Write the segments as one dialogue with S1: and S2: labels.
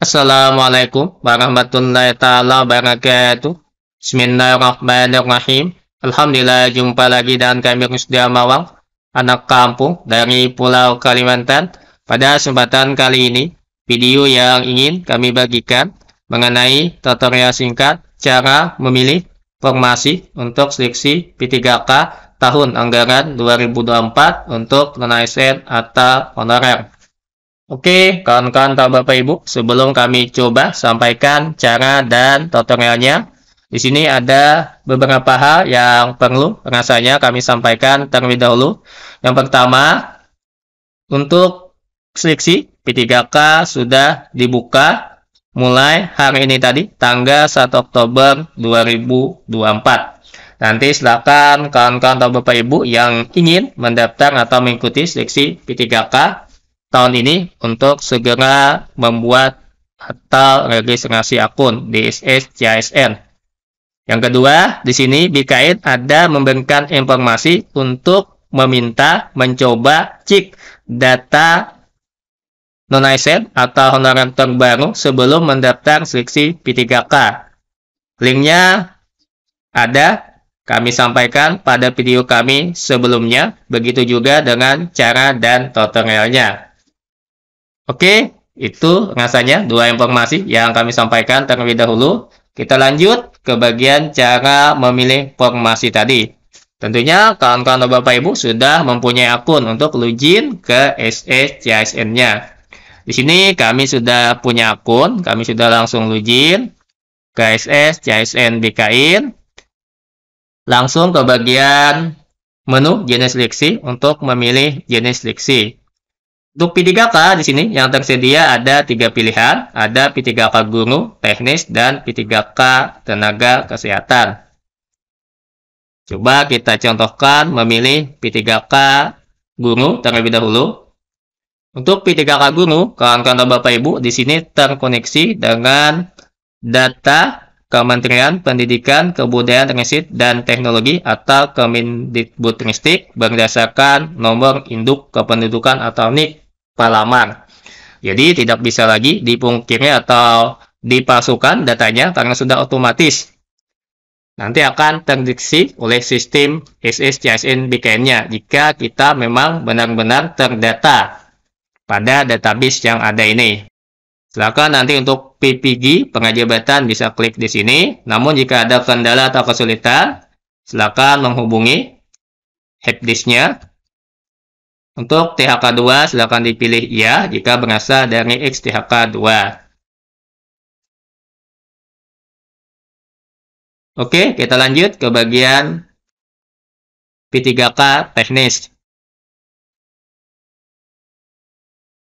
S1: Assalamualaikum warahmatullahi taala wabarakatuh. Bismillahirrahmanirrahim. Alhamdulillah jumpa lagi dengan kami Rusdia Mawang, anak kampung dari Pulau Kalimantan. Pada kesempatan kali ini, video yang ingin kami bagikan mengenai tutorial singkat cara memilih formasi untuk seleksi P3K tahun anggaran 2024 untuk non atau honorer. Oke, kawan-kawan atau Bapak Ibu, sebelum kami coba sampaikan cara dan tutorialnya, di sini ada beberapa hal yang perlu rasanya kami sampaikan terlebih dahulu. Yang pertama, untuk seleksi P3K sudah dibuka mulai hari ini tadi, tanggal 1 Oktober 2024. Nanti silakan kawan-kawan atau Bapak Ibu yang ingin mendaftar atau mengikuti seleksi P3K tahun ini untuk segera membuat atau registrasi akun DSS CSN. Yang kedua, di sini BKN ada memberikan informasi untuk meminta mencoba cek data non ASN atau honorer terbaru sebelum mendaftar seleksi P3K. Linknya ada kami sampaikan pada video kami sebelumnya, begitu juga dengan cara dan tutorialnya. Oke, itu ngasanya dua informasi yang kami sampaikan terlebih dahulu. Kita lanjut ke bagian cara memilih formasi tadi. Tentunya kawan-kawan Bapak Ibu sudah mempunyai akun untuk login ke SSCSN-nya. Di sini kami sudah punya akun, kami sudah langsung login ke SSCSN BKIN. Langsung ke bagian menu jenis leksi untuk memilih jenis leksi. Untuk P3K di sini yang tersedia ada tiga pilihan, ada P3K guru, teknis, dan P3K tenaga kesehatan. Coba kita contohkan memilih P3K guru terlebih dahulu. Untuk P3K guru, kawan-kawan Bapak Ibu di sini terkoneksi dengan data Kementerian Pendidikan, Kebudayaan, Riset, dan Teknologi atau Kemendikbudristik berdasarkan nomor induk kependudukan atau NIK pelamar. Jadi tidak bisa lagi dipungkiri atau dipalsukan datanya karena sudah otomatis. Nanti akan terdeteksi oleh sistem SSCSN BKN-nya jika kita memang benar-benar terdata pada database yang ada ini. Silakan nanti untuk PPG pengajabatan bisa klik di sini. Namun jika ada kendala atau kesulitan, silakan menghubungi helpdesk-nya untuk THK2 silakan dipilih ya jika berasal dari X THK2. Oke, kita lanjut ke bagian P3K teknis.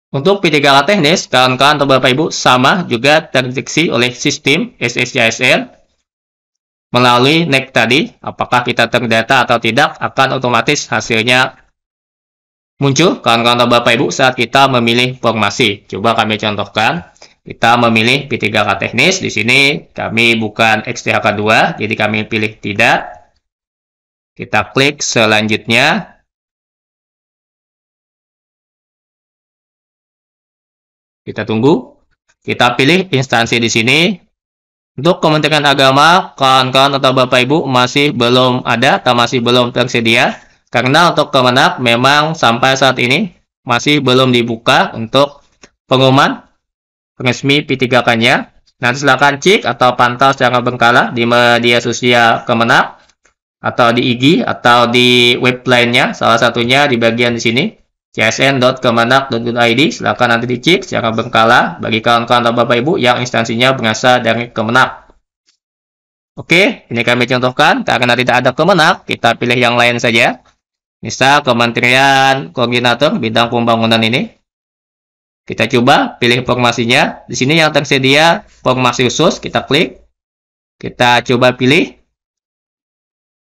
S1: Untuk P3K teknis, kawan-kawan atau Bapak Ibu sama juga terdeteksi oleh sistem SSJSN melalui NEC tadi. Apakah kita terdata atau tidak akan otomatis hasilnya muncul kawan-kawan atau Bapak Ibu saat kita memilih formasi. Coba kami contohkan. Kita memilih P3K teknis. Di sini kami bukan XTHK2, jadi kami pilih tidak. Kita klik selanjutnya. Kita tunggu. Kita pilih instansi di sini. Untuk Kementerian Agama, kawan-kawan atau Bapak Ibu masih belum ada atau masih belum tersedia karena untuk Kemenak memang sampai saat ini masih belum dibuka untuk pengumuman resmi P3K-nya. Nanti silakan cek atau pantau secara berkala di media sosial Kemenak atau di IG atau di web lainnya salah satunya di bagian di sini csn.kemenak.id. silahkan nanti dicek secara berkala bagi kawan-kawan atau bapak ibu yang instansinya berasal dari Kemenak oke ini kami contohkan karena tidak ada Kemenak kita pilih yang lain saja Misal Kementerian Koordinator Bidang Pembangunan ini. Kita coba pilih formasinya. Di sini yang tersedia formasi khusus, kita klik. Kita coba pilih.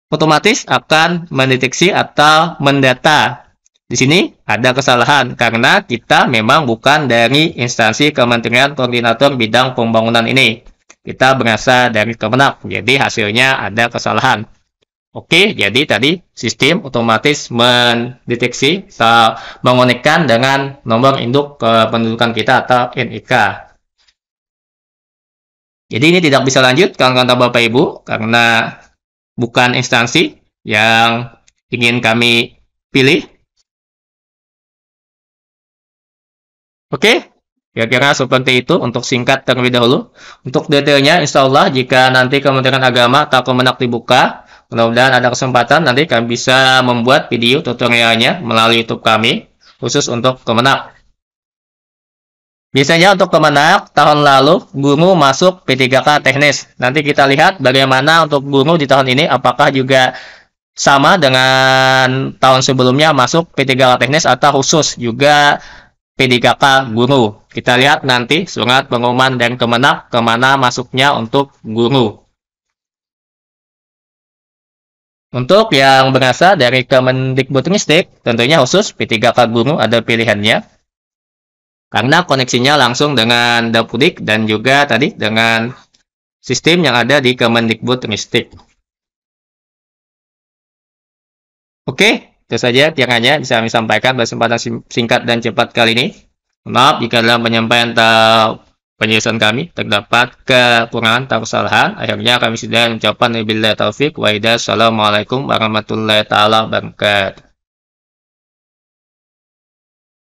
S1: Otomatis akan mendeteksi atau mendata. Di sini ada kesalahan karena kita memang bukan dari instansi Kementerian Koordinator Bidang Pembangunan ini. Kita berasal dari kemenang. jadi hasilnya ada kesalahan. Oke, jadi tadi sistem otomatis mendeteksi mengonekkan dengan nomor induk kependudukan eh, kita atau NIK. Jadi ini tidak bisa lanjut kawan-kawan Bapak Ibu karena bukan instansi yang ingin kami pilih. Oke, Kira-kira seperti itu untuk singkat terlebih dahulu. Untuk detailnya, insya Allah jika nanti Kementerian Agama atau Kemenak dibuka, Mudah-mudahan ada kesempatan nanti kami bisa membuat video tutorialnya melalui YouTube kami khusus untuk kemenang. Biasanya untuk kemenang tahun lalu guru masuk P3K teknis. Nanti kita lihat bagaimana untuk guru di tahun ini apakah juga sama dengan tahun sebelumnya masuk P3K teknis atau khusus juga P3K guru. Kita lihat nanti surat pengumuman dan kemenang kemana masuknya untuk guru. Untuk yang berasal dari Kemendikbudristek, tentunya khusus P3K Guru ada pilihannya. Karena koneksinya langsung dengan Dapudik dan juga tadi dengan sistem yang ada di Kemendikbudristek. Oke, itu saja tiangannya bisa kami sampaikan pada kesempatan singkat dan cepat kali ini. Maaf jika dalam penyampaian tak penjelasan kami terdapat kekurangan atau kesalahan. Akhirnya kami sudah mencoba Nabi taufik waidah. Assalamualaikum warahmatullahi taala wabarakatuh.